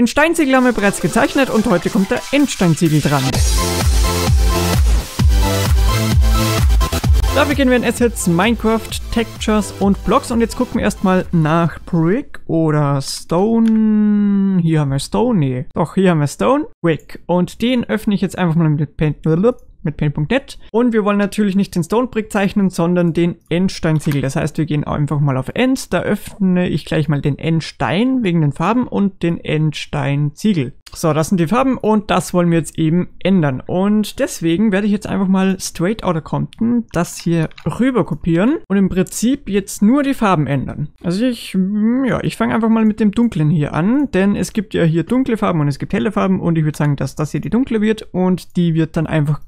Den Steinziegel haben wir bereits gezeichnet und heute kommt der Endsteinziegel dran. Dafür gehen wir in Assets, Minecraft, Textures und Blocks und jetzt gucken wir erstmal nach Brick oder Stone. Hier haben wir Stone, nee. Doch, hier haben wir Stone, Brick. Und den öffne ich jetzt einfach mal mit Paint mit paint.net. Und wir wollen natürlich nicht den Stonebrick zeichnen, sondern den Endsteinsiegel. Das heißt, wir gehen einfach mal auf End. Da öffne ich gleich mal den Endstein wegen den Farben und den Endsteinsiegel. So, das sind die Farben und das wollen wir jetzt eben ändern. Und deswegen werde ich jetzt einfach mal Straight Outta Compton das hier rüber kopieren und im Prinzip jetzt nur die Farben ändern. Also ich, mm, ja, ich fange einfach mal mit dem Dunklen hier an, denn es gibt ja hier dunkle Farben und es gibt helle Farben und ich würde sagen, dass das hier die dunkle wird und die wird dann einfach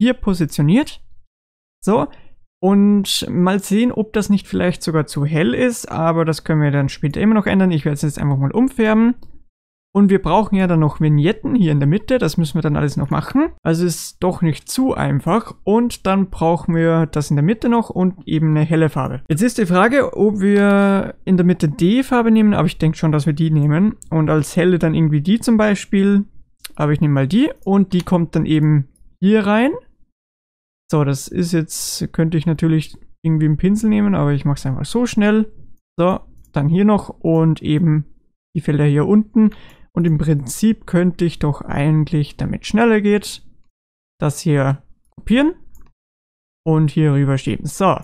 hier positioniert. So. Und mal sehen, ob das nicht vielleicht sogar zu hell ist, aber das können wir dann später immer noch ändern. Ich werde es jetzt einfach mal umfärben. Und wir brauchen ja dann noch Vignetten hier in der Mitte, das müssen wir dann alles noch machen. Also ist doch nicht zu einfach. Und dann brauchen wir das in der Mitte noch und eben eine helle Farbe. Jetzt ist die Frage, ob wir in der Mitte die Farbe nehmen, aber ich denke schon, dass wir die nehmen. Und als helle dann irgendwie die zum Beispiel. Aber ich nehme mal die und die kommt dann eben hier rein. So, das ist jetzt, könnte ich natürlich irgendwie einen Pinsel nehmen, aber ich mache es einfach so schnell. So, dann hier noch und eben die Felder hier unten. Und im Prinzip könnte ich doch eigentlich, damit schneller geht, das hier kopieren und hier rüber schieben. So.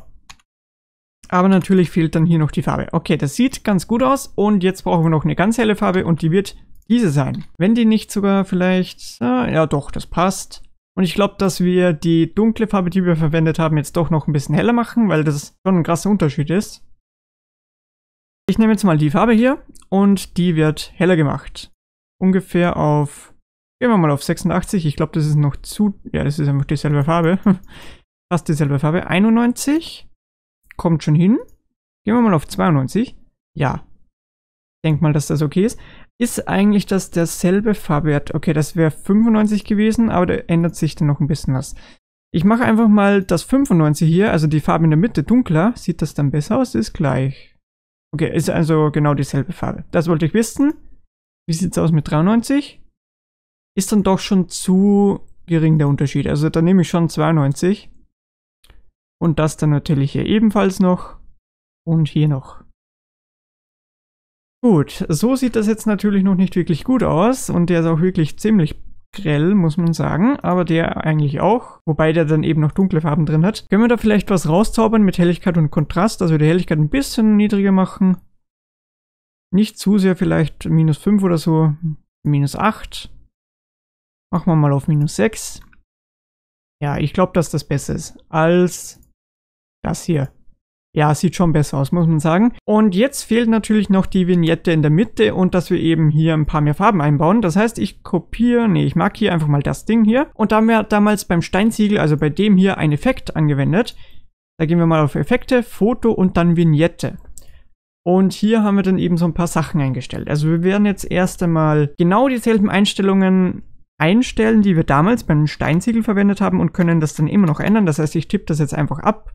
Aber natürlich fehlt dann hier noch die Farbe. Okay, das sieht ganz gut aus. Und jetzt brauchen wir noch eine ganz helle Farbe und die wird diese sein. Wenn die nicht sogar vielleicht... Äh, ja doch, das passt. Und ich glaube, dass wir die dunkle Farbe, die wir verwendet haben, jetzt doch noch ein bisschen heller machen, weil das schon ein krasser Unterschied ist. Ich nehme jetzt mal die Farbe hier und die wird heller gemacht. Ungefähr auf, gehen wir mal auf 86, ich glaube das ist noch zu, ja das ist einfach dieselbe Farbe, fast dieselbe Farbe, 91, kommt schon hin. Gehen wir mal auf 92, ja. Ich denke mal, dass das okay ist ist eigentlich das derselbe Farbwert. Okay, das wäre 95 gewesen, aber da ändert sich dann noch ein bisschen was. Ich mache einfach mal das 95 hier, also die Farbe in der Mitte dunkler. Sieht das dann besser aus? Ist gleich. Okay, ist also genau dieselbe Farbe. Das wollte ich wissen. Wie sieht es aus mit 93? Ist dann doch schon zu gering der Unterschied. Also da nehme ich schon 92. Und das dann natürlich hier ebenfalls noch. Und hier noch. Gut, so sieht das jetzt natürlich noch nicht wirklich gut aus und der ist auch wirklich ziemlich grell, muss man sagen, aber der eigentlich auch, wobei der dann eben noch dunkle Farben drin hat. Können wir da vielleicht was rauszaubern mit Helligkeit und Kontrast, also die Helligkeit ein bisschen niedriger machen. Nicht zu sehr, vielleicht minus 5 oder so, minus 8. Machen wir mal auf minus 6. Ja, ich glaube, dass das besser ist als das hier ja, sieht schon besser aus, muss man sagen. Und jetzt fehlt natürlich noch die Vignette in der Mitte und dass wir eben hier ein paar mehr Farben einbauen. Das heißt, ich kopiere, nee, ich markiere einfach mal das Ding hier. Und da haben wir damals beim Steinsiegel, also bei dem hier, einen Effekt angewendet. Da gehen wir mal auf Effekte, Foto und dann Vignette. Und hier haben wir dann eben so ein paar Sachen eingestellt. Also wir werden jetzt erst einmal genau dieselben Einstellungen einstellen, die wir damals beim Steinsiegel verwendet haben und können das dann immer noch ändern. Das heißt, ich tippe das jetzt einfach ab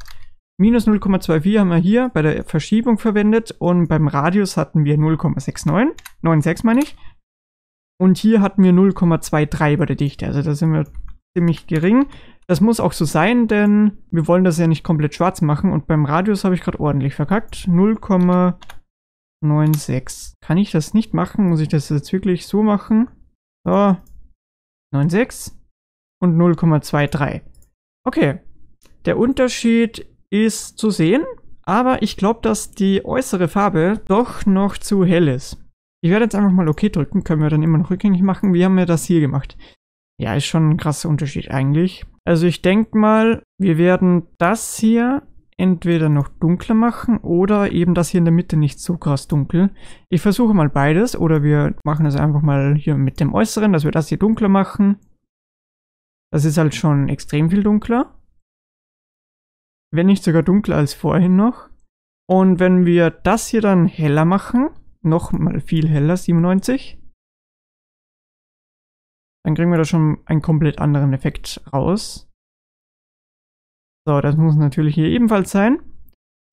Minus 0,24 haben wir hier bei der Verschiebung verwendet und beim Radius hatten wir 0,69, 96 meine ich. Und hier hatten wir 0,23 bei der Dichte, also da sind wir ziemlich gering. Das muss auch so sein, denn wir wollen das ja nicht komplett schwarz machen und beim Radius habe ich gerade ordentlich verkackt. 0,96. Kann ich das nicht machen? Muss ich das jetzt wirklich so machen? So, 96 und 0,23. Okay, der Unterschied ist zu sehen, aber ich glaube, dass die äußere Farbe doch noch zu hell ist. Ich werde jetzt einfach mal OK drücken, können wir dann immer noch rückgängig machen. Wie haben wir das hier gemacht? Ja, ist schon ein krasser Unterschied eigentlich. Also ich denke mal, wir werden das hier entweder noch dunkler machen oder eben das hier in der Mitte nicht so krass dunkel. Ich versuche mal beides oder wir machen das einfach mal hier mit dem Äußeren, dass wir das hier dunkler machen. Das ist halt schon extrem viel dunkler wenn nicht sogar dunkler als vorhin noch. Und wenn wir das hier dann heller machen, nochmal viel heller, 97, dann kriegen wir da schon einen komplett anderen Effekt raus. So, das muss natürlich hier ebenfalls sein.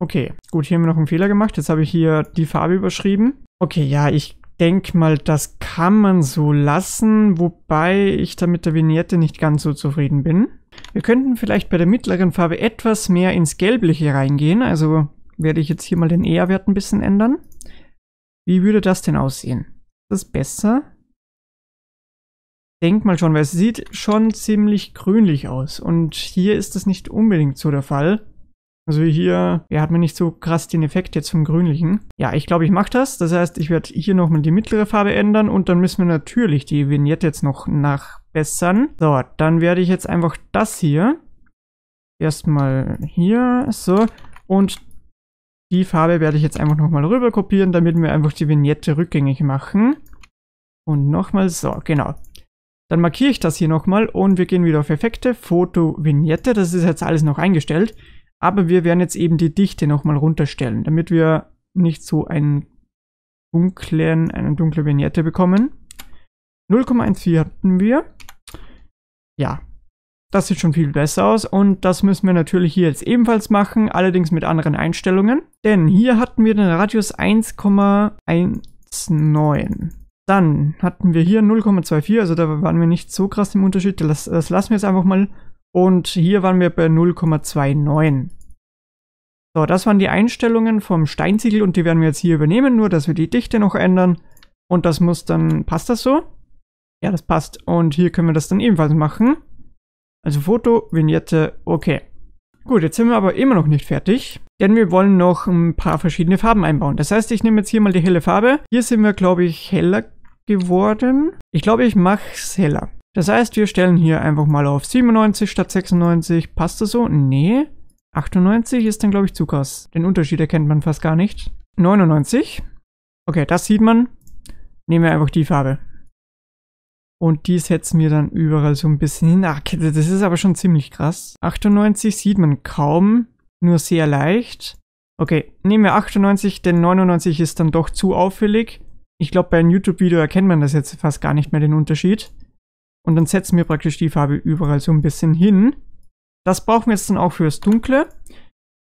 Okay, gut, hier haben wir noch einen Fehler gemacht. Jetzt habe ich hier die Farbe überschrieben. Okay, ja, ich denke mal, das kann man so lassen, wobei ich da mit der Vignette nicht ganz so zufrieden bin. Wir könnten vielleicht bei der mittleren Farbe etwas mehr ins Gelbliche reingehen. Also werde ich jetzt hier mal den ER-Wert ein bisschen ändern. Wie würde das denn aussehen? Ist das besser? Denk mal schon, weil es sieht schon ziemlich grünlich aus. Und hier ist das nicht unbedingt so der Fall. Also hier ja, hat man nicht so krass den Effekt jetzt vom Grünlichen. Ja, ich glaube, ich mache das. Das heißt, ich werde hier nochmal die mittlere Farbe ändern und dann müssen wir natürlich die Vignette jetzt noch nach verbessern. So, dann werde ich jetzt einfach das hier erstmal hier, so. Und die Farbe werde ich jetzt einfach nochmal rüber kopieren, damit wir einfach die Vignette rückgängig machen. Und nochmal so, genau. Dann markiere ich das hier nochmal und wir gehen wieder auf Effekte, Foto, Vignette. Das ist jetzt alles noch eingestellt. Aber wir werden jetzt eben die Dichte nochmal runterstellen, damit wir nicht so einen dunklen, eine dunkle Vignette bekommen. 0,14 hatten wir ja, das sieht schon viel besser aus und das müssen wir natürlich hier jetzt ebenfalls machen, allerdings mit anderen Einstellungen. Denn hier hatten wir den Radius 1,19. Dann hatten wir hier 0,24, also da waren wir nicht so krass im Unterschied. Das, das lassen wir jetzt einfach mal. Und hier waren wir bei 0,29. So, das waren die Einstellungen vom Steinziegel und die werden wir jetzt hier übernehmen, nur dass wir die Dichte noch ändern. Und das muss dann, passt das so? Ja, das passt. Und hier können wir das dann ebenfalls machen. Also Foto, Vignette, okay. Gut, jetzt sind wir aber immer noch nicht fertig, denn wir wollen noch ein paar verschiedene Farben einbauen. Das heißt, ich nehme jetzt hier mal die helle Farbe. Hier sind wir, glaube ich, heller geworden. Ich glaube, ich mache es heller. Das heißt, wir stellen hier einfach mal auf 97 statt 96. Passt das so? Nee. 98 ist dann, glaube ich, zu krass. Den Unterschied erkennt man fast gar nicht. 99. Okay, das sieht man. Nehmen wir einfach die Farbe. Und die setzen wir dann überall so ein bisschen hin. Ach, das ist aber schon ziemlich krass. 98 sieht man kaum, nur sehr leicht. Okay, nehmen wir 98, denn 99 ist dann doch zu auffällig. Ich glaube, bei einem YouTube-Video erkennt man das jetzt fast gar nicht mehr, den Unterschied. Und dann setzen wir praktisch die Farbe überall so ein bisschen hin. Das brauchen wir jetzt dann auch fürs Dunkle.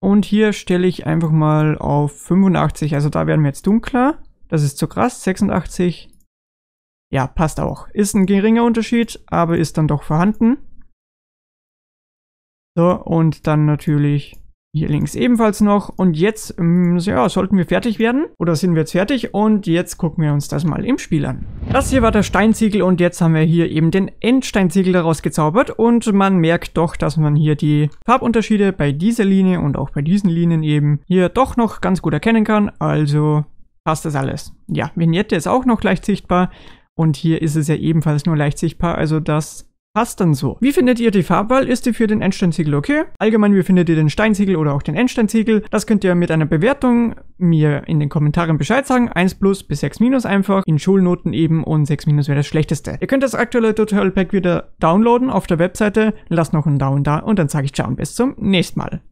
Und hier stelle ich einfach mal auf 85, also da werden wir jetzt dunkler. Das ist zu krass, 86, ja, passt auch. Ist ein geringer Unterschied, aber ist dann doch vorhanden. So, und dann natürlich hier links ebenfalls noch. Und jetzt ähm, ja, sollten wir fertig werden. Oder sind wir jetzt fertig? Und jetzt gucken wir uns das mal im Spiel an. Das hier war der Steinziegel und jetzt haben wir hier eben den Endsteinziegel daraus gezaubert. Und man merkt doch, dass man hier die Farbunterschiede bei dieser Linie und auch bei diesen Linien eben hier doch noch ganz gut erkennen kann. Also passt das alles. Ja, Vignette ist auch noch leicht sichtbar. Und hier ist es ja ebenfalls nur leicht sichtbar, also das passt dann so. Wie findet ihr die Farbwahl? Ist die für den Endsteinsiegel okay? Allgemein, wie findet ihr den Steinsiegel oder auch den Endsteinsiegel? Das könnt ihr mit einer Bewertung mir in den Kommentaren Bescheid sagen. 1 plus bis 6 minus einfach, in Schulnoten eben und 6 minus wäre das schlechteste. Ihr könnt das aktuelle Tutorial Pack wieder downloaden auf der Webseite, lasst noch einen Daumen da und dann sage ich ciao und bis zum nächsten Mal.